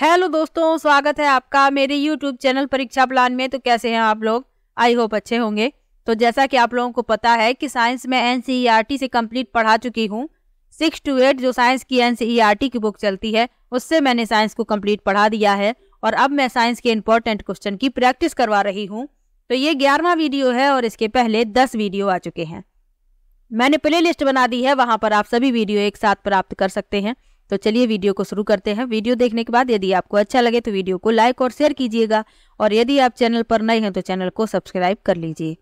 hello दोस्तों स्वागत है आपका मेरे यूट्यूब चैनल परीक्षा प्लान में तो कैसे हैं आप लोग आई होप अच्छे होंगे तो जैसा कि आप लोगों को पता है कि साइंस में एन e से कंप्लीट पढ़ा चुकी हूँ सिक्स टू एट जो साइंस की एन e की बुक चलती है उससे मैंने साइंस को कंप्लीट पढ़ा दिया है और अब मैं साइंस के इम्पोर्टेंट क्वेश्चन की प्रैक्टिस करवा रही हूँ तो ये ग्यारहवा वीडियो है और इसके पहले दस वीडियो आ चुके हैं मैंने प्ले लिस्ट बना दी है वहाँ पर आप सभी वीडियो एक साथ प्राप्त कर सकते हैं तो चलिए वीडियो को शुरू करते हैं वीडियो देखने के बाद यदि आपको अच्छा लगे तो वीडियो को लाइक और शेयर कीजिएगा और यदि आप चैनल पर नए हैं तो चैनल को सब्सक्राइब कर लीजिए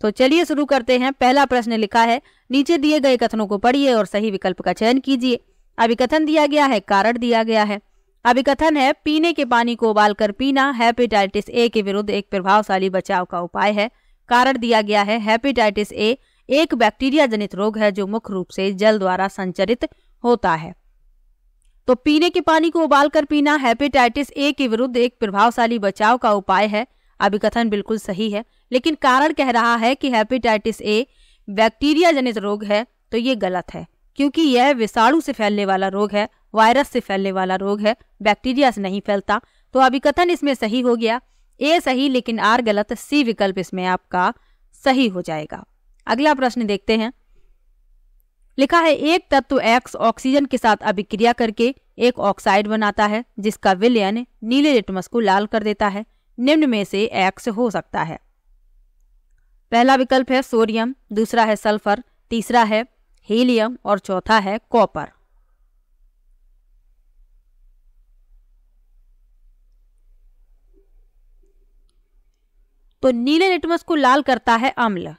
तो चलिए शुरू करते हैं पहला प्रश्न लिखा है नीचे दिए गए कथनों को पढ़िए और सही विकल्प का चयन कीजिए अभिकथन दिया गया है कारण दिया गया है अभिकथन है पीने के पानी को उबाल कर पीना हेपेटाइटिस ए के विरुद्ध एक प्रभावशाली बचाव का उपाय है कारण दिया गया है हेपेटाइटिस ए एक बैक्टीरिया जनित रोग है जो मुख्य रूप से जल द्वारा संचरित होता है तो पीने के पानी को उबालकर पीना हेपेटाइटिस ए के विरुद्ध एक प्रभावशाली बचाव का उपाय है अभिकथन बिल्कुल सही है लेकिन कारण कह रहा है कि हेपेटाइटिस ए बैक्टीरिया जनित रोग है तो ये गलत है क्योंकि यह विषाणु से फैलने वाला रोग है वायरस से फैलने वाला रोग है बैक्टीरिया से नहीं फैलता तो अभिकथन इसमें सही हो गया ए सही लेकिन आर गलत सी विकल्प इसमें आपका सही हो जाएगा अगला प्रश्न देखते हैं लिखा है एक तत्व एक्स ऑक्सीजन के साथ अभिक्रिया करके एक ऑक्साइड बनाता है जिसका विलयन नीले लिटमस को लाल कर देता है निम्न में से एक्स हो सकता है पहला विकल्प है सोडियम दूसरा है सल्फर तीसरा है हीलियम और चौथा है कॉपर तो नीले लिटमस को लाल करता है अम्ल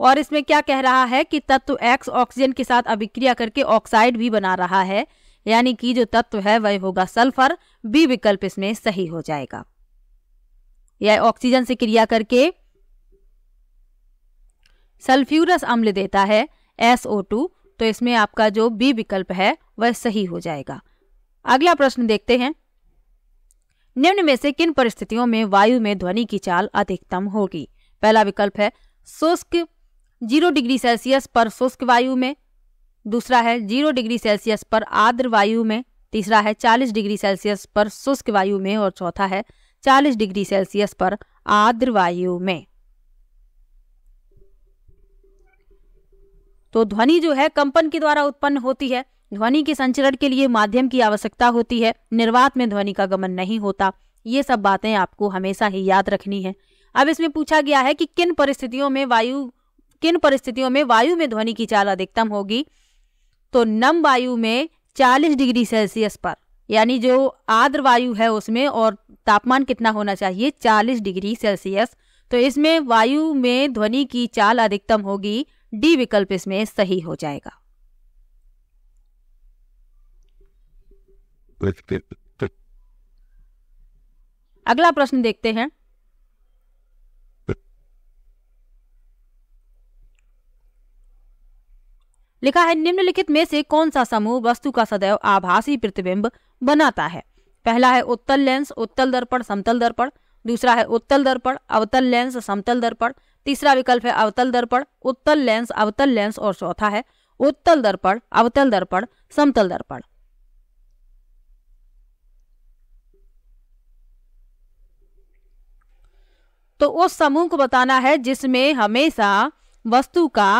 और इसमें क्या कह रहा है कि तत्व एक्स ऑक्सीजन के साथ अभिक्रिया करके ऑक्साइड भी बना रहा है यानी कि जो तत्व है वह होगा सल्फर बी विकल्प इसमें सही हो जाएगा यह ऑक्सीजन से क्रिया करके सल्फ्यूरस अम्ल देता है SO2 तो इसमें आपका जो बी विकल्प है वह सही हो जाएगा अगला प्रश्न देखते हैं निम्न में से किन परिस्थितियों में वायु में ध्वनि की चाल अधिकतम होगी पहला विकल्प है शुष्क जीरो डिग्री सेल्सियस पर शुष्क वायु में दूसरा है जीरो डिग्री सेल्सियस पर आर्द्र वायु में तीसरा है चालीस डिग्री सेल्सियस पर शुष्क वायु में और चौथा है चालीस डिग्री सेल्सियस पर आर्द्र वायु में तो ध्वनि जो है कंपन के द्वारा उत्पन्न होती है ध्वनि के संचरण के लिए माध्यम की आवश्यकता होती है निर्वात में ध्वनि का गमन नहीं होता ये सब बातें आपको हमेशा ही याद रखनी है अब इसमें पूछा गया है कि किन परिस्थितियों में वायु किन परिस्थितियों में वायु में ध्वनि की चाल अधिकतम होगी तो नम वायु में 40 डिग्री सेल्सियस पर यानी जो आर्द्र वायु है उसमें और तापमान कितना होना चाहिए 40 डिग्री सेल्सियस तो इसमें वायु में ध्वनि की चाल अधिकतम होगी डी विकल्प इसमें सही हो जाएगा अगला प्रश्न देखते हैं लिखा है निम्नलिखित में से कौन सा समूह वस्तु का सदैव आभासी प्रतिबिंब बनाता है पहला है उत्तल लेंस उत्तल दर्पण समतल दर्पण दूसरा है उत्तल दर्पण अवतल लेंस समतल दर्पण तीसरा विकल्प है अवतल दर्पण उत्तल लेंस अवतल लेंस और चौथा है उत्तल दर्पण अवतल दर्पण समतल दर्पण तो उस समूह को बताना है जिसमें हमेशा वस्तु का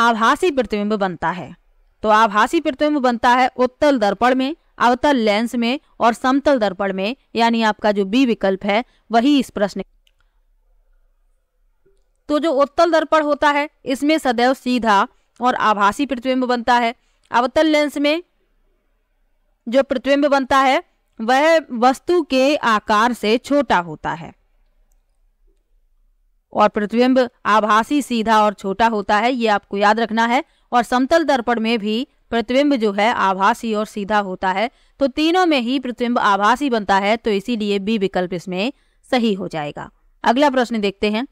आभासी प्रतिबिंब बनता है तो आभासी प्रतिबिंब बनता है उत्तल दर्पण में अवतल लेंस में और समतल दर्पण में यानी आपका जो बी विकल्प है वही इस प्रश्न तो जो उत्तल दर्पण होता है इसमें सदैव सीधा और आभासी प्रतिबिंब बनता है अवतल लेंस में जो प्रतिबिंब बनता है वह वस्तु के आकार से छोटा होता है और प्रतिबिंब आभासी सीधा और छोटा होता है ये आपको याद रखना है और समतल दर्पण में भी प्रतिबिंब जो है आभासी और सीधा होता है तो तीनों में ही प्रतिबिंब आभासी बनता है तो इसीलिए बी विकल्प इसमें सही हो जाएगा अगला प्रश्न देखते हैं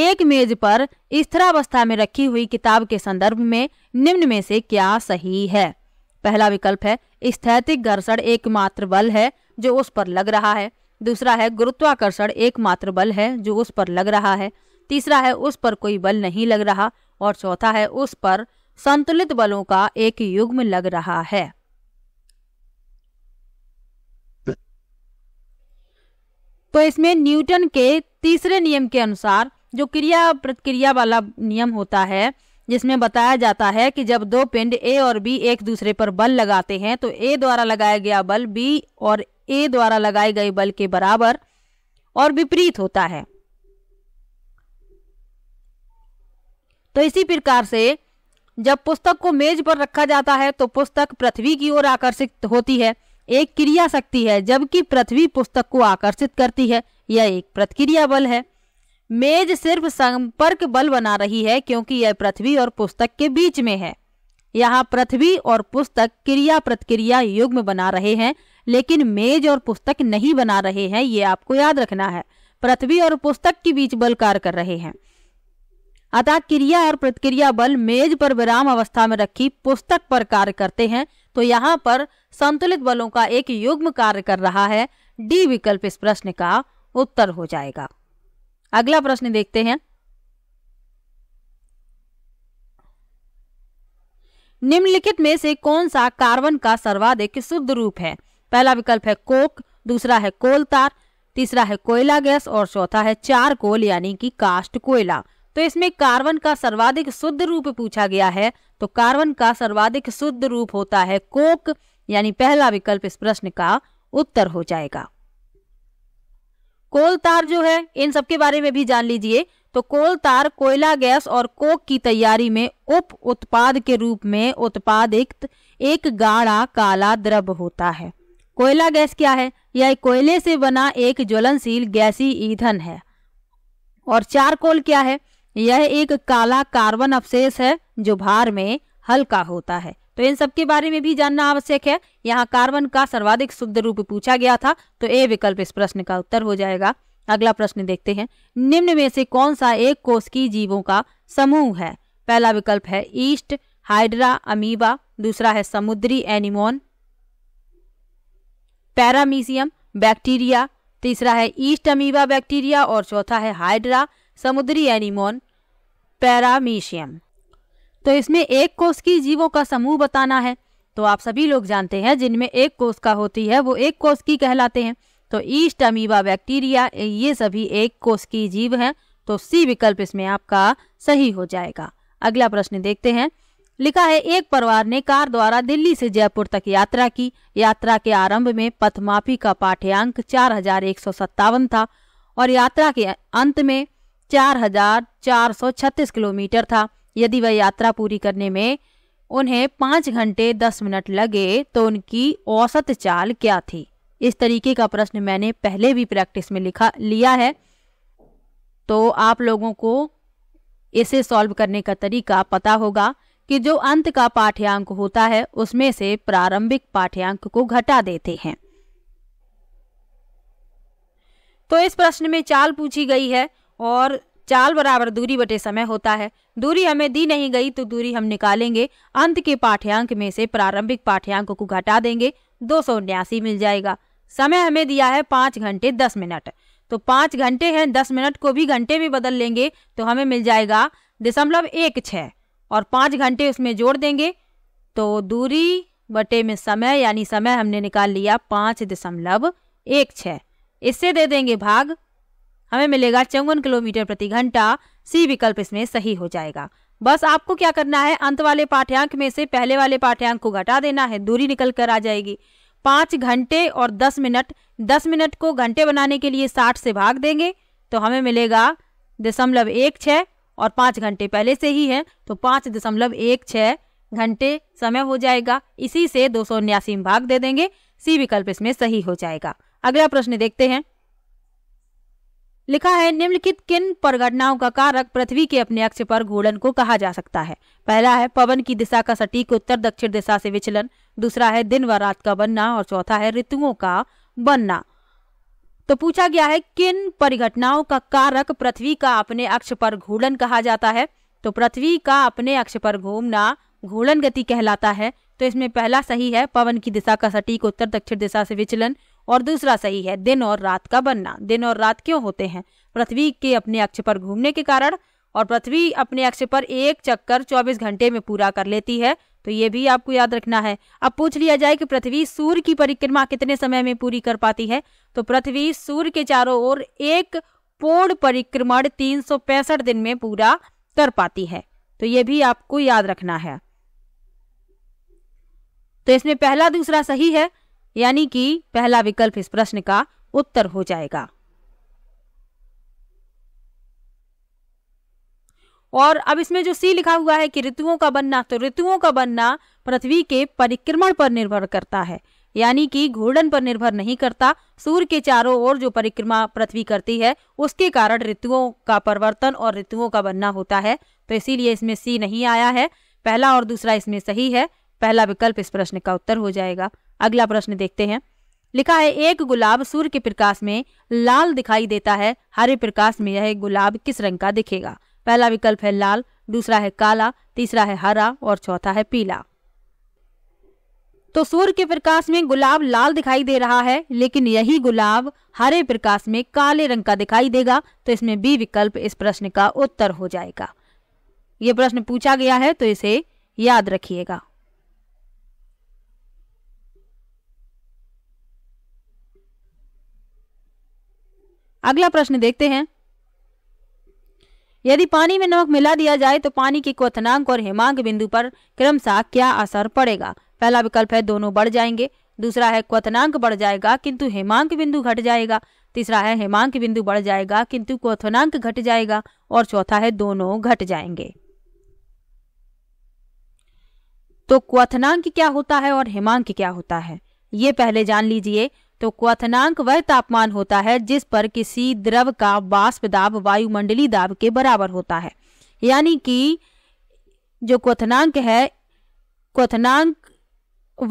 एक मेज पर स्थिरावस्था में रखी हुई किताब के संदर्भ में निम्न में से क्या सही है पहला विकल्प है स्थैतिक घर्षण एकमात्र बल है जो उस पर लग रहा है दूसरा है गुरुत्वाकर्षण एकमात्र बल है जो उस पर लग रहा है तीसरा है उस पर कोई बल नहीं लग रहा और चौथा है उस पर संतुलित बलों का एक युग्म लग रहा है तो इसमें न्यूटन के तीसरे नियम के अनुसार जो क्रिया प्रतिक्रिया वाला नियम होता है जिसमें बताया जाता है कि जब दो पिंड ए और बी एक दूसरे पर बल लगाते हैं तो ए द्वारा लगाया गया बल बी और ए द्वारा लगाए गए बल के बराबर और विपरीत होता है तो इसी प्रकार से जब पुस्तक को मेज पर रखा जाता है तो पुस्तक पृथ्वी की ओर आकर्षित होती है एक क्रिया शक्ति है जबकि पृथ्वी पुस्तक को आकर्षित करती है यह एक प्रतिक्रिया बल है मेज सिर्फ संपर्क बल बना रही है क्योंकि यह पृथ्वी और पुस्तक के बीच में है यहाँ पृथ्वी और पुस्तक क्रिया प्रतिक्रिया युग्म बना रहे हैं लेकिन मेज और पुस्तक नहीं बना रहे हैं ये आपको याद रखना है पृथ्वी और पुस्तक के बीच बल कार्य कर रहे हैं अतः क्रिया और प्रतिक्रिया बल मेज पर विराम अवस्था में रखी पुस्तक पर कार्य करते हैं तो यहाँ पर संतुलित बलों का एक युग्म कार्य कर रहा है डी विकल्प इस प्रश्न का उत्तर हो जाएगा अगला प्रश्न देखते हैं निम्नलिखित में से कौन सा कार्बन का सर्वाधिक शुद्ध रूप है पहला विकल्प है कोक दूसरा है कोल तार तीसरा है कोयला गैस और चौथा है चार कोल यानी कि कास्ट कोयला तो इसमें कार्बन का सर्वाधिक शुद्ध रूप पूछा गया है तो कार्बन का सर्वाधिक शुद्ध रूप होता है कोक यानी पहला विकल्प इस प्रश्न का उत्तर हो जाएगा कोल तार जो है इन सबके बारे में भी जान लीजिए तो कोल तार कोयला गैस और कोक की तैयारी में उप उत्पाद के रूप में उत्पादित एक गाढ़ा काला द्रव होता है कोयला गैस क्या है यह कोयले से बना एक ज्वलनशील गैसी ईंधन है और चारकोल क्या है यह एक काला कार्बन अवशेष है जो भार में हल्का होता है तो इन सबके बारे में भी जानना आवश्यक है यहाँ कार्बन का सर्वाधिक शुद्ध रूप पूछा गया था तो ए विकल्प इस प्रश्न का उत्तर हो जाएगा अगला प्रश्न देखते हैं निम्न में से कौन सा एक की जीवों का समूह है पहला विकल्प है ईस्ट हाइड्रा अमीबा दूसरा है समुद्री एनिमोन पैरामीसियम बैक्टीरिया तीसरा है ईस्ट अमीबा बैक्टीरिया और चौथा है हाइड्रा समुद्री एनिमोन पैरामीशियम तो इसमें एक कोष की जीवों का समूह बताना है तो आप सभी लोग जानते हैं जिनमें एक कोष का होती है वो एक कोष की कहलाते हैं तो ईस्ट अमीबा बैक्टीरिया ये सभी एक कोष की जीव हैं तो सी विकल्प इसमें आपका सही हो जाएगा अगला प्रश्न देखते हैं लिखा है एक परिवार ने कार द्वारा दिल्ली से जयपुर तक यात्रा की यात्रा के आरंभ में पथमाफी का पाठ्यांक चार हजार एक सौ सत्तावन था और यात्रा के अंत में चार हजार चार सौ छत्तीस किलोमीटर था यदि वह यात्रा पूरी करने में उन्हें पाँच घंटे दस मिनट लगे तो उनकी औसत चाल क्या थी इस तरीके का प्रश्न मैंने पहले भी प्रैक्टिस में लिखा लिया है तो आप लोगों को इसे सॉल्व करने का तरीका पता होगा कि जो अंत का पाठ्यांक होता है उसमें से प्रारंभिक पाठ्यांक को घटा देते हैं तो इस प्रश्न में चाल पूछी गई है और चाल बराबर दूरी बटे समय होता है दूरी हमें दी नहीं गई तो दूरी हम निकालेंगे अंत के पाठ्यांक में से प्रारंभिक पाठ्यांक को घटा देंगे दो मिल जाएगा समय हमें दिया है पांच घंटे दस मिनट तो पांच घंटे हैं दस मिनट को भी घंटे में बदल लेंगे तो हमें मिल जाएगा दशमलव एक छह और पाँच घंटे उसमें जोड़ देंगे तो दूरी बटे में समय यानी समय हमने निकाल लिया पाँच दशमलव एक छः इससे दे देंगे भाग हमें मिलेगा चौवन किलोमीटर प्रति घंटा सी विकल्प इसमें सही हो जाएगा बस आपको क्या करना है अंत वाले पाठ्यांक में से पहले वाले पाठ्यांक को घटा देना है दूरी निकल कर आ जाएगी पाँच घंटे और दस मिनट दस मिनट को घंटे बनाने के लिए साठ से भाग देंगे तो हमें मिलेगा दशमलव एक छः और पाँच घंटे पहले से ही है तो पाँच दशमलव एक छः घंटे समय हो जाएगा इसी से दो सौ उन्यासी में भाग दे देंगे सी विकल्प इसमें सही हो जाएगा अगला प्रश्न देखते हैं लिखा है निम्नलिखित किन परिघटनाओं का कारक पृथ्वी के अपने अक्ष पर घूर्णन को कहा जा सकता है पहला है पवन की दिशा का सटीक उत्तर दक्षिण दिशा से विचलन दूसरा है दिन व रात का बनना और चौथा है ऋतुओं का बनना तो पूछा गया है किन परिघटनाओं का कारक पृथ्वी का अपने अक्ष पर घूर्णन कहा जाता है तो पृथ्वी का अपने अक्ष पर घूमना घूर्णन गति कहलाता है तो इसमें पहला सही है पवन की दिशा का सटीक उत्तर दक्षिण दिशा से विचलन और दूसरा सही है दिन और रात का बनना दिन और रात क्यों होते हैं पृथ्वी के अपने अक्ष पर घूमने के कारण और पृथ्वी अपने अक्ष पर एक चक्कर 24 घंटे में पूरा कर लेती है तो ये भी आपको याद रखना है अब पूछ लिया जाए कि पृथ्वी सूर्य की परिक्रमा कितने समय में पूरी कर पाती है तो पृथ्वी सूर्य के चारों ओर एक पूर्ण परिक्रमण तीन दिन में पूरा कर पाती है तो ये भी आपको याद रखना है तो इसमें पहला दूसरा सही है यानी कि पहला विकल्प इस प्रश्न का उत्तर हो जाएगा और अब इसमें जो सी लिखा हुआ है कि ऋतुओं का बनना तो ऋतुओं का बनना पृथ्वी के परिक्रमण पर निर्भर करता है यानी कि घूर्णन पर निर्भर नहीं करता सूर्य के चारों ओर जो परिक्रमा पृथ्वी करती है उसके कारण ऋतुओं का परिवर्तन और ऋतुओं का बनना होता है तो इसीलिए इसमें सी नहीं आया है पहला और दूसरा इसमें सही है पहला विकल्प इस प्रश्न का उत्तर हो जाएगा अगला प्रश्न देखते हैं लिखा है एक गुलाब सूर्य के प्रकाश में लाल दिखाई देता है हरे प्रकाश में यह गुलाब किस रंग का दिखेगा पहला विकल्प है लाल दूसरा है काला तीसरा है हरा और चौथा है पीला तो सूर्य के प्रकाश में गुलाब लाल दिखाई दे रहा है लेकिन यही गुलाब हरे प्रकाश में काले रंग का दिखाई देगा तो इसमें बी विकल्प इस प्रश्न का उत्तर हो जाएगा यह प्रश्न पूछा गया है तो इसे याद रखिएगा अगला प्रश्न देखते हैं यदि पानी में नमक मिला दिया जाए तो पानी के क्वथनांक और हिमांक बिंदु पर क्रमशः क्या असर पड़ेगा पहला विकल्प है दोनों बढ़ जाएंगे दूसरा है क्वथनांक बढ़ जाएगा किंतु हिमांक बिंदु घट जाएगा तीसरा है हिमांक बिंदु बढ़ जाएगा किंतु क्वथनांक घट जाएगा और चौथा है दोनों घट जाएंगे तो क्वथनांक क्या होता है और हिमांक क्या होता है ये पहले जान लीजिए तो क्वथनांक वह तापमान होता है जिस पर किसी द्रव का बाष्प दाब वायुमंडलीय दाब के बराबर होता है यानी कि जो क्वथनांक है क्वथनांक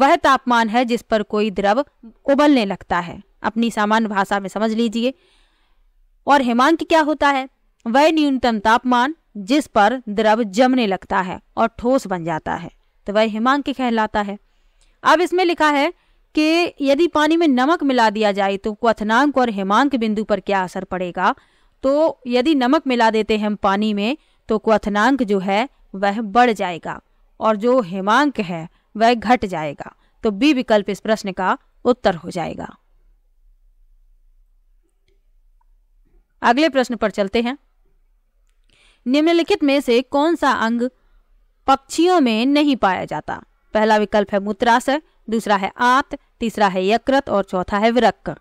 वह तापमान है जिस पर कोई द्रव उबलने लगता है अपनी सामान्य भाषा में समझ लीजिए और हिमांक क्या होता है वह न्यूनतम तापमान जिस पर द्रव जमने लगता है और ठोस बन जाता है तो वह हिमांक कहलाता है अब इसमें लिखा है कि यदि पानी में नमक मिला दिया जाए तो क्वथनांक और हेमांक बिंदु पर क्या असर पड़ेगा तो यदि नमक मिला देते हैं हम पानी में तो क्वथनांक जो है वह बढ़ जाएगा और जो हेमांक है वह घट जाएगा तो बी विकल्प इस प्रश्न का उत्तर हो जाएगा अगले प्रश्न पर चलते हैं निम्नलिखित में से कौन सा अंग पक्षियों में नहीं पाया जाता पहला विकल्प है मूत्राशय दूसरा है आत तीसरा है यकृत और चौथा है विरक्क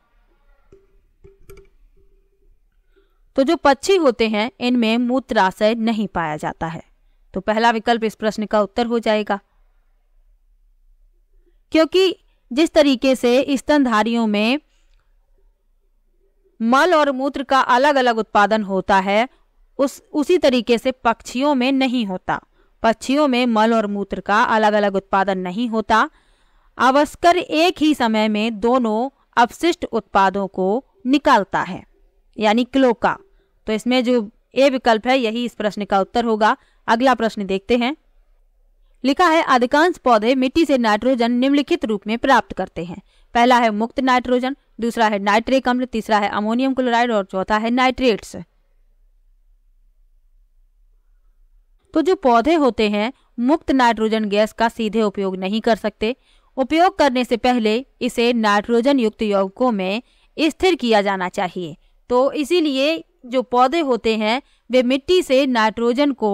तो जो पक्षी होते हैं इनमें मूत्राशय नहीं पाया जाता है तो पहला विकल्प इस प्रश्न का उत्तर हो जाएगा क्योंकि जिस तरीके से स्तनधारियों में मल और मूत्र का अलग अलग उत्पादन होता है उस उसी तरीके से पक्षियों में नहीं होता पक्षियों में मल और मूत्र का अलग अलग उत्पादन नहीं होता अवस्कर एक ही समय में दोनों अवशिष्ट उत्पादों को निकालता है यानी क्लोका तो इसमें जो ए विकल्प है यही इस प्रश्न का उत्तर होगा अगला प्रश्न देखते हैं लिखा है अधिकांश पौधे मिट्टी से नाइट्रोजन निम्नलिखित रूप में प्राप्त करते हैं पहला है मुक्त नाइट्रोजन दूसरा है नाइट्रिक अम्ल तीसरा है अमोनियम क्लोराइड और चौथा है नाइट्रेट्स तो जो पौधे होते हैं मुक्त नाइट्रोजन गैस का सीधे उपयोग नहीं कर सकते उपयोग करने से पहले इसे नाइट्रोजन युक्त यौगिकों में स्थिर किया जाना चाहिए तो इसीलिए जो पौधे होते हैं वे मिट्टी से नाइट्रोजन को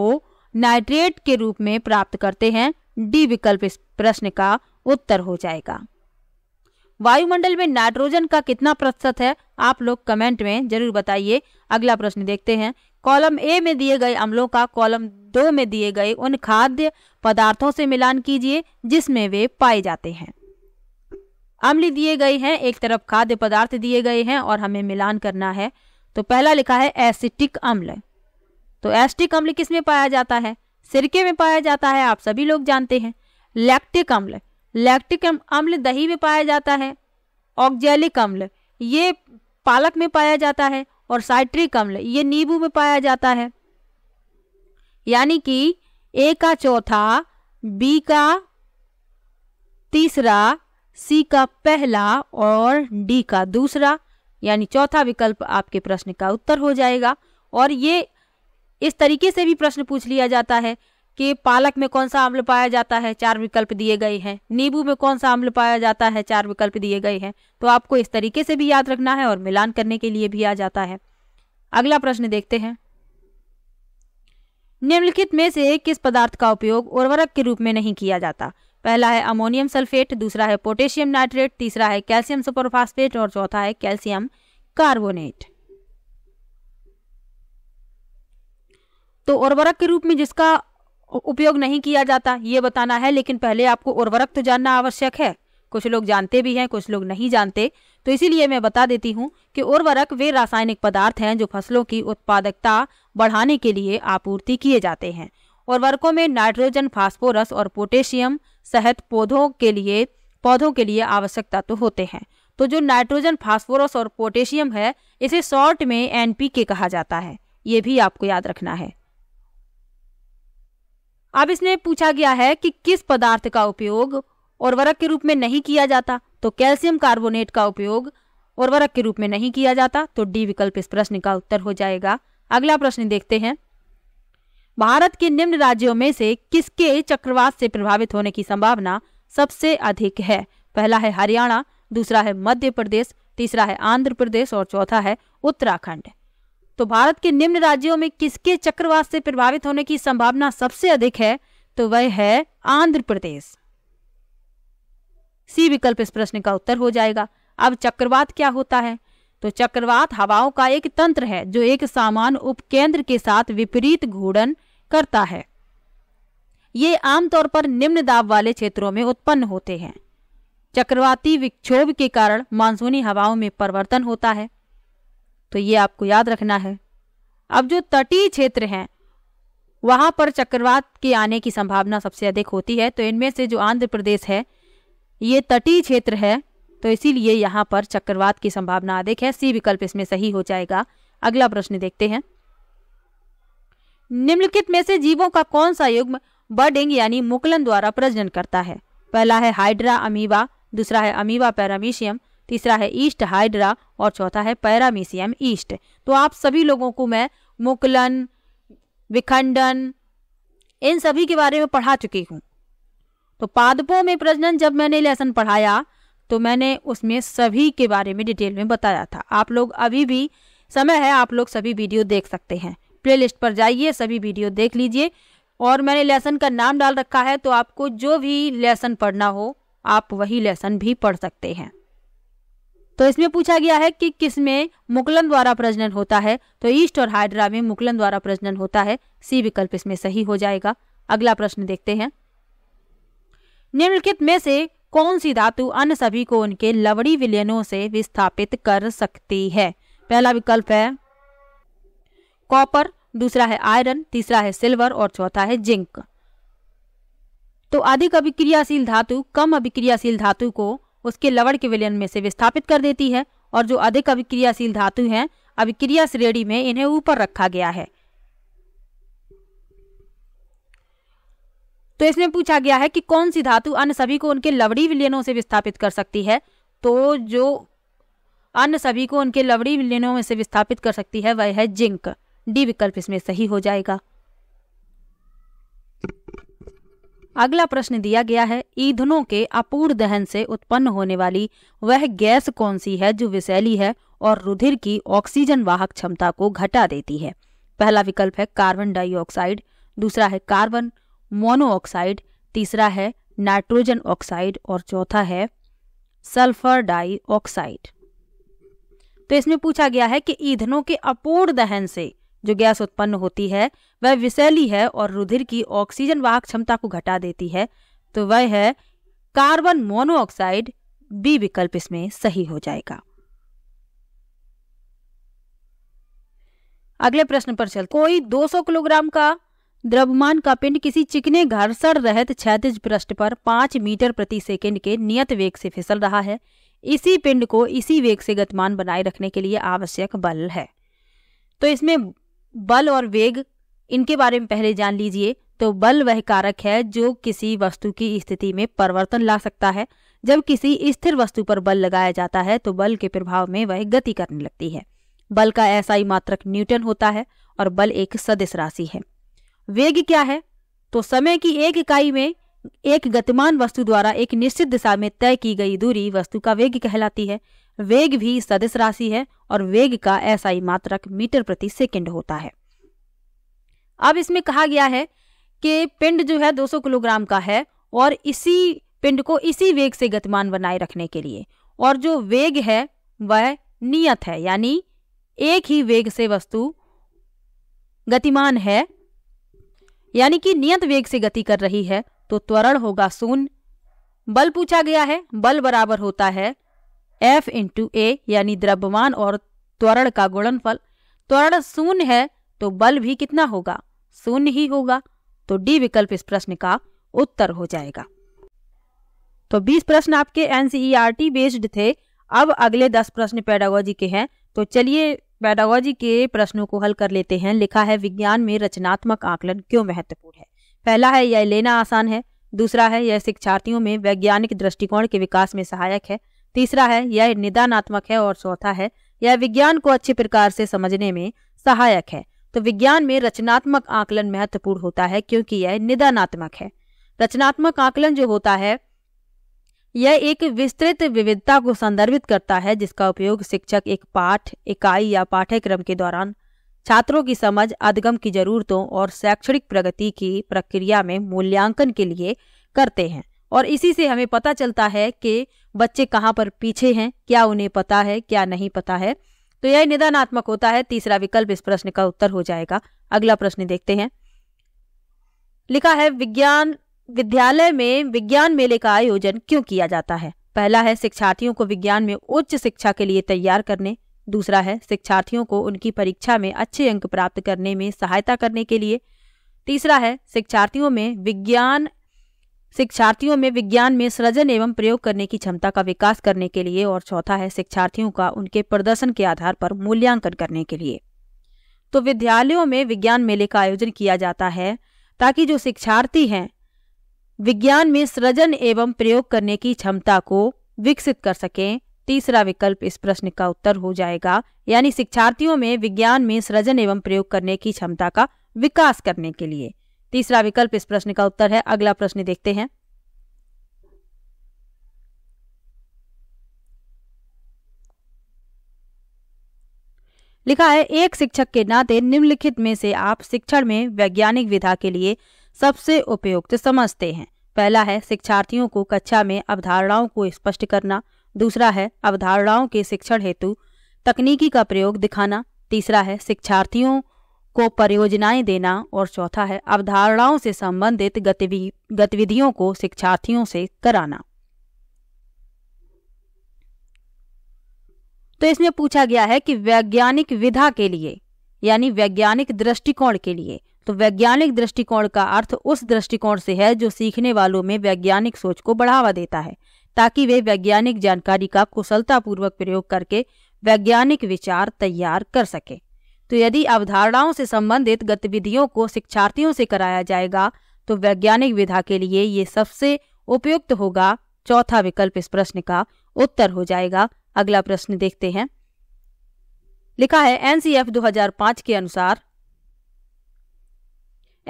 नाइट्रेट के रूप में प्राप्त करते हैं डी विकल्प इस प्रश्न का उत्तर हो जाएगा वायुमंडल में नाइट्रोजन का कितना प्रतिशत है आप लोग कमेंट में जरूर बताइए अगला प्रश्न देखते हैं कॉलम ए में दिए गए अम्लों का कॉलम दो में दिए गए उन खाद्य पदार्थों से मिलान कीजिए जिसमें वे पाए जाते हैं अम्ल दिए गए हैं एक तरफ खाद्य पदार्थ दिए गए हैं और हमें मिलान करना है तो पहला लिखा है एसिटिक अम्ल तो एसिटिक अम्ल किस में पाया जाता है सिरके में पाया जाता है आप सभी लोग जानते हैं लैक्टिक अम्ल लैक्टिक अम्ल दही में पाया जाता है ऑक्जेलिक अम्ल ये पालक में पाया जाता है और साइट्रिक अम्ल ये नींबू में पाया जाता है यानी कि ए का चौथा बी का तीसरा सी का पहला और डी का दूसरा यानी चौथा विकल्प आपके प्रश्न का उत्तर हो जाएगा और ये इस तरीके से भी प्रश्न पूछ लिया जाता है कि पालक में कौन सा आम्ल पाया जाता है चार विकल्प दिए गए हैं नींबू में कौन सा आम्ल पाया जाता है चार विकल्प दिए गए हैं तो आपको इस तरीके से भी याद रखना है और मिलान करने के लिए भी आ जाता है अगला प्रश्न देखते हैं निम्नलिखित में से किस पदार्थ का उपयोग उर्वरक के रूप में नहीं किया जाता पहला है अमोनियम सल्फेट दूसरा है पोटेशियम नाइट्रेट तीसरा है कैल्शियम सुपरफास्फेट और चौथा है कैल्शियम कार्बोनेट तो उर्वरक के रूप में जिसका उपयोग नहीं किया जाता ये बताना है लेकिन पहले आपको उर्वरक तो जानना आवश्यक है कुछ लोग जानते भी हैं कुछ लोग नहीं जानते तो इसीलिए मैं बता देती हूँ कि उर्वरक वे रासायनिक पदार्थ हैं जो फसलों की उत्पादकता बढ़ाने के लिए आपूर्ति किए जाते हैं उर्वरकों में नाइट्रोजन फास्फोरस और पोटेशियम सहित पौधों के लिए पौधों के लिए आवश्यक तत्व तो होते हैं तो जो नाइट्रोजन फास्फोरस और पोटेशियम है इसे शॉर्ट में के कहा जाता है ये भी आपको याद रखना है अब इसने पूछा गया है कि किस पदार्थ का उपयोग उर्वरक के रूप में नहीं किया जाता तो कैल्शियम कार्बोनेट का उपयोग उर्वरक के रूप में नहीं किया जाता तो डी विकल्प इस प्रश्न का उत्तर हो जाएगा अगला प्रश्न देखते हैं भारत के निम्न राज्यों में से किसके चक्रवात से प्रभावित होने की संभावना सबसे अधिक है पहला है हरियाणा दूसरा है मध्य प्रदेश तीसरा है आंध्र प्रदेश और चौथा है उत्तराखंड तो भारत के निम्न राज्यों में किसके चक्रवात से प्रभावित होने की संभावना सबसे अधिक है तो वह है आंध्र प्रदेश सी विकल्प इस प्रश्न का उत्तर हो जाएगा अब चक्रवात क्या होता है तो चक्रवात हवाओं का एक तंत्र है जो एक सामान उपकेंद्र के साथ विपरीत घूर्णन करता है ये आमतौर पर निम्न दाब वाले क्षेत्रों में उत्पन्न होते हैं चक्रवाती विक्षोभ के कारण मानसूनी हवाओं में परिवर्तन होता है तो ये आपको याद रखना है अब जो तटीय क्षेत्र हैं वहां पर चक्रवात के आने की संभावना सबसे अधिक होती है तो इनमें से जो आंध्र प्रदेश है ये तटीय क्षेत्र है तो इसीलिए यहाँ पर चक्रवात की संभावना अधिक है सी विकल्प इसमें सही हो जाएगा अगला प्रश्न देखते हैं निम्नलिखित में से जीवों का कौन सा युग्म बर्डिंग यानी मुकलन द्वारा प्रजनन करता है पहला है हाइड्रा अमीबा दूसरा है अमीबा पैरामीशियम तीसरा है ईस्ट हाइड्रा और चौथा है पैरामीशियम ईस्ट तो आप सभी लोगों को मैं मुकलन विखंडन इन सभी के बारे में पढ़ा चुकी हूँ तो पादपों में प्रजनन जब मैंने लेसन पढ़ाया तो मैंने उसमें सभी के बारे में डिटेल में बताया था आप लोग अभी भी समय है आप लोग सभी वीडियो देख सकते हैं प्लेलिस्ट पर जाइए सभी वीडियो देख लीजिए और मैंने लेसन का नाम डाल रखा है तो आपको जो भी लेसन पढ़ना हो आप वही लेसन भी पढ़ सकते हैं तो इसमें पूछा गया है कि किस में मुकलन द्वारा प्रजनन होता है तो ईस्ट और हाइड्रा में मुकलन द्वारा प्रजनन होता है सी विकल्प इसमें सही हो जाएगा अगला प्रश्न देखते हैं निम्नलिखित में से कौन सी धातु अन्य सभी को उनके लवड़ी विलयनों से विस्थापित कर सकती है पहला विकल्प है कॉपर दूसरा है आयरन तीसरा है सिल्वर और चौथा है जिंक तो अधिक अभिक्रियाशील धातु कम अभिक्रियाशील धातु को उसके लवड़ के विलयन में से विस्थापित कर देती है और जो अधिक अभिक्रियाशील धातु हैं अभिक्रिया श्रेणी में इन्हें ऊपर रखा गया है तो इसमें पूछा गया है कि कौन सी धातु अन्य सभी को उनके लवड़ी विलयनों से विस्थापित कर सकती है तो जो अन्य सभी को उनके लवड़ी विलयनों में से विस्थापित कर सकती है वह है जिंक डी विकल्प इसमें सही हो जाएगा अगला प्रश्न दिया गया है ईंधनों के अपूर्ण दहन से उत्पन्न होने वाली वह गैस कौन सी है जो विषैली है और रुधिर की ऑक्सीजन वाहक क्षमता को घटा देती है पहला विकल्प है कार्बन डाइऑक्साइड दूसरा है कार्बन मोनोऑक्साइड तीसरा है नाइट्रोजन ऑक्साइड और चौथा है सल्फर डाइऑक्साइड तो इसमें पूछा गया है कि ईंधनों के अपूर्ण दहन से जो गैस उत्पन्न होती है वह विषैली है और रुधिर की ऑक्सीजन वाहक क्षमता को घटा देती है तो वह है कार्बन मोनोऑक्साइड बी विकल्प इसमें सही हो जाएगा अगले प्रश्न पर चल कोई 200 किलोग्राम का द्रव्यमान का पिंड किसी चिकने घर्षण रहित क्षैतिज पृष्ठ पर पांच मीटर प्रति सेकेंड के नियत वेग से फिसल रहा है इसी पिंड को इसी वेग से गतिमान बनाए रखने के लिए आवश्यक बल है तो इसमें बल और वेग इनके बारे में पहले जान लीजिए तो बल वह कारक है जो किसी वस्तु की स्थिति में परिवर्तन ला सकता है जब किसी स्थिर वस्तु पर बल लगाया जाता है तो बल के प्रभाव में वह गति करने लगती है बल का ऐसा ही मात्रक न्यूटन होता है और बल एक सदिश राशि है वेग क्या है तो समय की एक इकाई में एक गतिमान वस्तु द्वारा एक निश्चित दिशा में तय की गई दूरी वस्तु का वेग कहलाती है वेग भी सदिश राशि है और वेग का ऐसा ही मात्रक मीटर प्रति सेकंड होता है अब इसमें कहा गया है कि पिंड जो है 200 किलोग्राम का है और इसी पिंड को इसी वेग से गतिमान बनाए रखने के लिए और जो वेग है वह नियत है यानी एक ही वेग से वस्तु गतिमान है यानी कि नियत वेग से गति कर रही है तो त्वरण होगा शून्य बल पूछा गया है बल बराबर होता है एफ इंटू ए यानी द्रव्यमान और त्वरण का गुणनफल त्वरण शून्य है तो बल भी कितना होगा शून्य ही होगा तो डी विकल्प इस प्रश्न का उत्तर हो जाएगा तो 20 प्रश्न आपके एनसीईआरटी बेस्ड e थे अब अगले 10 प्रश्न पेडागोजी के हैं तो चलिए पैडागोजी के प्रश्नों को हल कर लेते हैं लिखा है विज्ञान में रचनात्मक आकलन क्यों महत्वपूर्ण है पहला है यह लेना आसान है दूसरा है यह शिक्षार्थियों में वैज्ञानिक दृष्टिकोण के विकास में सहायक है तीसरा है यह निदानात्मक है और चौथा है यह विज्ञान को अच्छे प्रकार से समझने में सहायक है तो विज्ञान में रचनात्मक आकलन महत्वपूर्ण होता है क्योंकि यह निदानात्मक है रचनात्मक आकलन जो होता है यह एक विस्तृत विविधता को संदर्भित करता है जिसका उपयोग शिक्षक एक पाठ इकाई या पाठ्यक्रम के दौरान छात्रों की समझ अधगम की जरूरतों और शैक्षणिक प्रगति की प्रक्रिया में मूल्यांकन के लिए करते हैं और इसी से हमें पता चलता है कि बच्चे कहाँ पर पीछे हैं क्या उन्हें पता है क्या नहीं पता है तो यह निदानात्मक होता है तीसरा विकल्प इस प्रश्न का उत्तर हो जाएगा अगला प्रश्न देखते हैं लिखा है विज्ञान विद्यालय में विज्ञान मेले का आयोजन क्यों किया जाता है पहला है शिक्षार्थियों को विज्ञान में उच्च शिक्षा के लिए तैयार करने दूसरा है शिक्षार्थियों को उनकी परीक्षा में अच्छे अंक प्राप्त करने में सहायता करने के लिए तीसरा है शिक्षार्थियों में विज्ञान शिक्षार्थियों में विज्ञान में सृजन एवं प्रयोग करने की क्षमता का विकास करने के लिए और चौथा है शिक्षार्थियों का उनके प्रदर्शन के आधार पर मूल्यांकन करने के लिए तो विद्यालयों में विज्ञान मेले का आयोजन किया जाता है ताकि जो शिक्षार्थी हैं विज्ञान में सृजन एवं प्रयोग करने की क्षमता को विकसित कर सकें तीसरा विकल्प इस प्रश्न का उत्तर हो जाएगा यानी शिक्षार्थियों में विज्ञान में सृजन एवं प्रयोग करने की क्षमता का विकास करने के लिए तीसरा विकल्प इस प्रश्न का उत्तर है अगला प्रश्न देखते हैं लिखा है एक शिक्षक के नाते निम्नलिखित में से आप शिक्षण में वैज्ञानिक विधा के लिए सबसे उपयुक्त समझते हैं पहला है शिक्षार्थियों को कक्षा में अवधारणाओं को स्पष्ट करना दूसरा है अवधारणाओं के शिक्षण हेतु तकनीकी का प्रयोग दिखाना तीसरा है शिक्षार्थियों को परियोजनाएं देना और चौथा है अवधारणाओं से संबंधित गतिविधियों को शिक्षार्थियों से कराना तो इसमें पूछा गया है कि वैज्ञानिक विधा के लिए यानी वैज्ञानिक दृष्टिकोण के लिए तो वैज्ञानिक दृष्टिकोण का अर्थ उस दृष्टिकोण से है जो सीखने वालों में वैज्ञानिक सोच को बढ़ावा देता है ताकि वे वैज्ञानिक जानकारी का कुशलतापूर्वक प्रयोग करके वैज्ञानिक विचार तैयार कर सके तो यदि अवधारणाओं से संबंधित गतिविधियों को शिक्षार्थियों से कराया जाएगा तो वैज्ञानिक विधा के लिए ये सबसे उपयुक्त होगा चौथा विकल्प इस प्रश्न का उत्तर हो जाएगा अगला प्रश्न देखते हैं लिखा है एनसीएफ 2005 के अनुसार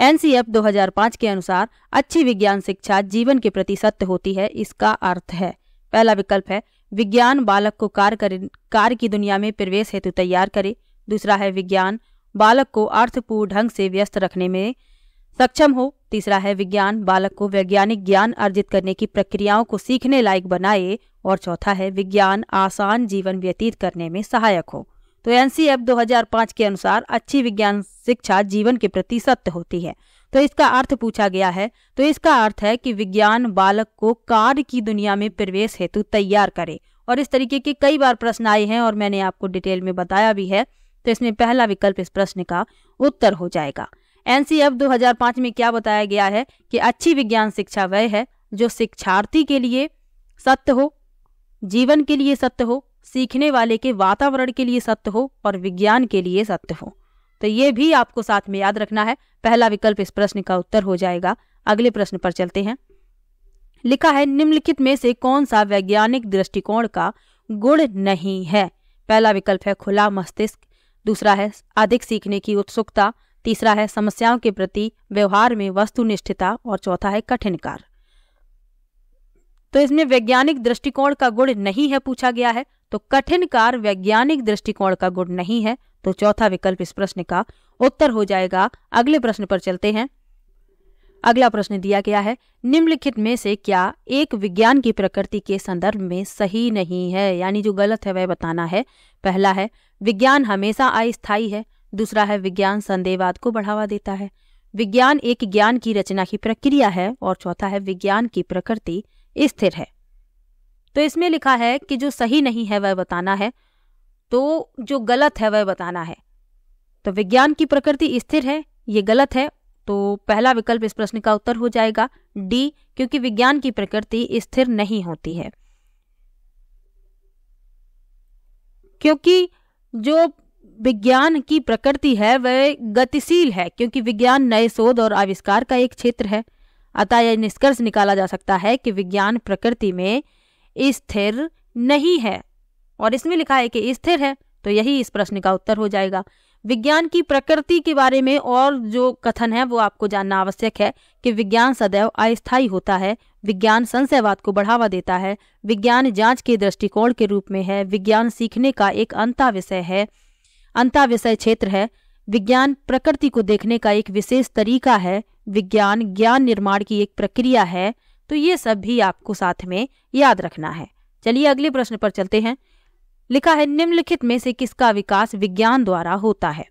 एनसीएफ 2005 के अनुसार अच्छी विज्ञान शिक्षा जीवन के प्रति सत्य होती है इसका अर्थ है पहला विकल्प है विज्ञान बालक को कार कर कार्य की दुनिया में प्रवेश हेतु तैयार करे दूसरा है विज्ञान बालक को अर्थपूर्ण ढंग से व्यस्त रखने में सक्षम हो तीसरा है विज्ञान बालक को वैज्ञानिक ज्ञान अर्जित करने की प्रक्रियाओं को सीखने लायक बनाए और चौथा है विज्ञान आसान जीवन व्यतीत करने में सहायक हो तो एनसीएफ 2005 के अनुसार अच्छी विज्ञान शिक्षा जीवन के प्रति सत्य होती है तो इसका अर्थ पूछा गया है तो इसका अर्थ है कि विज्ञान बालक को कार्य की दुनिया में प्रवेश हेतु तैयार करे और इस तरीके के कई बार प्रश्न आए हैं और मैंने आपको डिटेल में बताया भी है तो इसमें पहला विकल्प इस प्रश्न का उत्तर हो जाएगा एनसीएफ 2005 में क्या बताया गया है कि अच्छी विज्ञान शिक्षा वह है जो शिक्षार्थी के लिए सत्य हो जीवन के लिए सत्य हो सीखने वाले के वातावरण के लिए सत्य हो और विज्ञान के लिए सत्य हो तो ये भी आपको साथ में याद रखना है पहला विकल्प इस प्रश्न का उत्तर हो जाएगा अगले प्रश्न पर चलते हैं लिखा है निम्नलिखित में से कौन सा वैज्ञानिक दृष्टिकोण का गुण नहीं है पहला विकल्प है खुला मस्तिष्क दूसरा है अधिक सीखने की उत्सुकता तीसरा है समस्याओं के प्रति व्यवहार में वस्तुनिष्ठता और चौथा है कठिन कार्य तो इसमें वैज्ञानिक दृष्टिकोण का गुण नहीं है पूछा गया है तो कठिन कार वैज्ञानिक दृष्टिकोण का गुण नहीं है तो चौथा विकल्प इस प्रश्न का उत्तर हो जाएगा अगले प्रश्न पर चलते हैं अगला प्रश्न दिया गया है निम्नलिखित में से क्या एक विज्ञान की प्रकृति के संदर्भ में सही नहीं है यानी जो गलत है वह बताना है पहला है विज्ञान हमेशा अस्थायी है दूसरा है विज्ञान संदेहवाद को बढ़ावा देता है विज्ञान एक ज्ञान की रचना की प्रक्रिया है और चौथा है विज्ञान की प्रकृति स्थिर है तो इसमें लिखा है कि जो सही नहीं है वह बताना है तो जो गलत है वह बताना है तो विज्ञान की प्रकृति स्थिर है ये गलत है तो पहला विकल्प इस प्रश्न का उत्तर हो जाएगा डी क्योंकि विज्ञान की प्रकृति स्थिर नहीं होती है क्योंकि जो विज्ञान की प्रकृति है वह गतिशील है क्योंकि विज्ञान नए शोध और आविष्कार का एक क्षेत्र है अतः यह निष्कर्ष निकाला जा सकता है कि विज्ञान प्रकृति में स्थिर नहीं है और इसमें लिखा है कि स्थिर है तो यही इस प्रश्न का उत्तर हो जाएगा विज्ञान की प्रकृति के बारे में और जो कथन है वो आपको जानना आवश्यक है कि विज्ञान सदैव अस्थायी होता है विज्ञान संशयवाद को बढ़ावा देता है विज्ञान जांच के दृष्टिकोण के रूप में है विज्ञान सीखने का एक अंता विषय है अंता विषय क्षेत्र है विज्ञान प्रकृति को देखने का एक विशेष तरीका है विज्ञान ज्ञान निर्माण की एक प्रक्रिया है तो ये सब भी आपको साथ में याद रखना है चलिए अगले प्रश्न पर चलते हैं लिखा है निम्नलिखित में से किसका विकास विज्ञान द्वारा होता है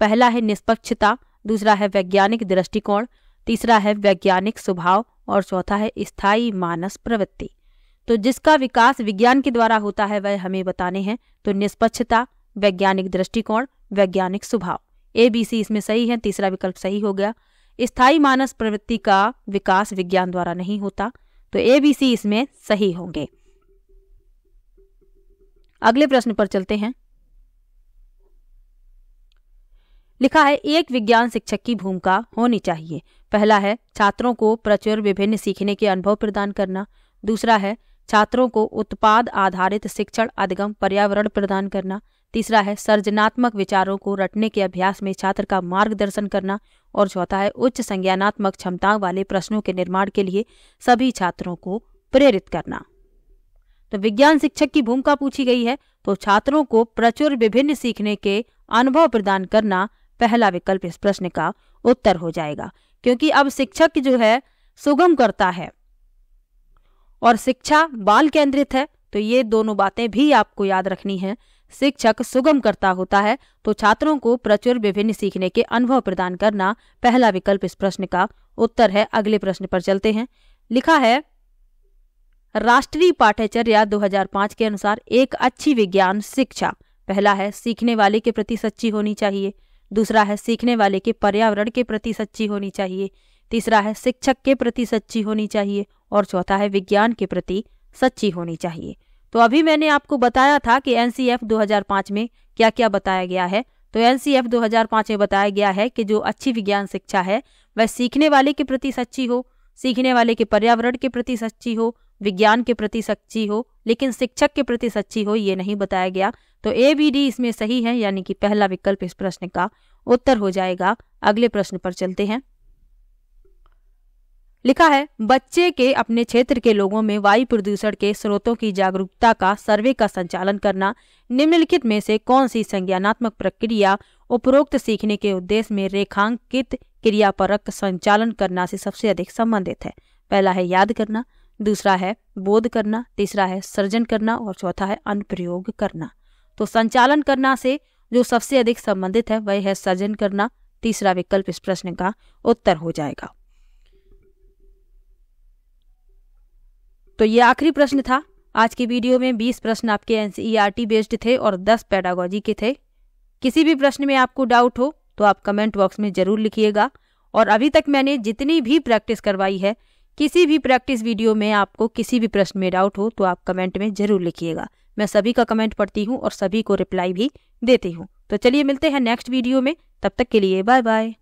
पहला है निष्पक्षता दूसरा है वैज्ञानिक दृष्टिकोण तीसरा है वैज्ञानिक स्वभाव और चौथा है स्थायी मानस प्रवृत्ति तो जिसका विकास विज्ञान के द्वारा होता है वह हमें बताने हैं तो निष्पक्षता वैज्ञानिक दृष्टिकोण वैज्ञानिक स्वभाव ए बी सी इसमें सही है तीसरा विकल्प सही हो गया स्थायी मानस प्रवृत्ति का विकास विज्ञान द्वारा नहीं होता तो ए बी सी इसमें सही होंगे अगले प्रश्न पर चलते हैं लिखा है एक विज्ञान शिक्षक की भूमिका होनी चाहिए पहला है छात्रों को प्रचुर विभिन्न सीखने के अनुभव प्रदान करना दूसरा है छात्रों को उत्पाद आधारित शिक्षण अधिगम पर्यावरण प्रदान करना तीसरा है सर्जनात्मक विचारों को रटने के अभ्यास में छात्र का मार्गदर्शन करना और चौथा है उच्च संज्ञानात्मक क्षमताओं वाले प्रश्नों के निर्माण के लिए सभी छात्रों को प्रेरित करना तो विज्ञान शिक्षक की भूमिका पूछी गई है तो छात्रों को प्रचुर विभिन्न सीखने के अनुभव प्रदान करना पहला विकल्प इस प्रश्न का उत्तर हो जाएगा क्योंकि अब शिक्षक जो है सुगम करता है और शिक्षा बाल केंद्रित है तो ये दोनों बातें भी आपको याद रखनी है शिक्षक सुगम करता होता है तो छात्रों को प्रचुर विभिन्न सीखने के अनुभव प्रदान करना पहला विकल्प इस प्रश्न का उत्तर है अगले प्रश्न पर चलते हैं लिखा है राष्ट्रीय पाठ्यचर्या 2005 के अनुसार एक अच्छी विज्ञान शिक्षा पहला है सीखने वाले के प्रति सच्ची होनी चाहिए दूसरा है सीखने वाले के पर्यावरण के प्रति सच्ची होनी चाहिए तीसरा है शिक्षक के प्रति सच्ची होनी चाहिए और चौथा है विज्ञान के प्रति सच्ची होनी चाहिए तो अभी मैंने आपको बताया था कि एनसीएफ 2005 में क्या क्या बताया गया है तो एनसीएफ 2005 में बताया गया है कि जो अच्छी विज्ञान शिक्षा है वह सीखने वाले के प्रति सच्ची हो सीखने वाले के पर्यावरण के प्रति सच्ची हो विज्ञान के प्रति सच्ची हो लेकिन शिक्षक के प्रति सच्ची हो ये नहीं बताया गया तो ए बी डी इसमें सही है यानी कि पहला विकल्प इस प्रश्न का उत्तर हो जाएगा अगले प्रश्न पर चलते हैं लिखा है बच्चे के अपने क्षेत्र के लोगों में वायु प्रदूषण के स्रोतों की जागरूकता का सर्वे का संचालन करना निम्नलिखित में से कौन सी संज्ञानात्मक प्रक्रिया उपरोक्त सीखने के उद्देश्य में रेखांकित क्रियापरक संचालन करना से सबसे अधिक संबंधित है पहला है याद करना दूसरा है बोध करना तीसरा है सृजन करना और चौथा है अनुप्रयोग करना तो संचालन करना से जो सबसे अधिक संबंधित है वह है सृजन करना तीसरा विकल्प इस प्रश्न का उत्तर हो जाएगा तो ये आखिरी प्रश्न था आज की वीडियो में 20 प्रश्न आपके एन बेस्ड e थे और 10 पैडागोजी के थे किसी भी प्रश्न में आपको डाउट हो तो आप कमेंट बॉक्स में ज़रूर लिखिएगा और अभी तक मैंने जितनी भी प्रैक्टिस करवाई है किसी भी प्रैक्टिस वीडियो में आपको किसी भी प्रश्न में डाउट हो तो आप कमेंट में ज़रूर लिखिएगा मैं सभी का कमेंट पढ़ती हूँ और सभी को रिप्लाई भी देती हूँ तो चलिए मिलते हैं नेक्स्ट वीडियो में तब तक के लिए बाय बाय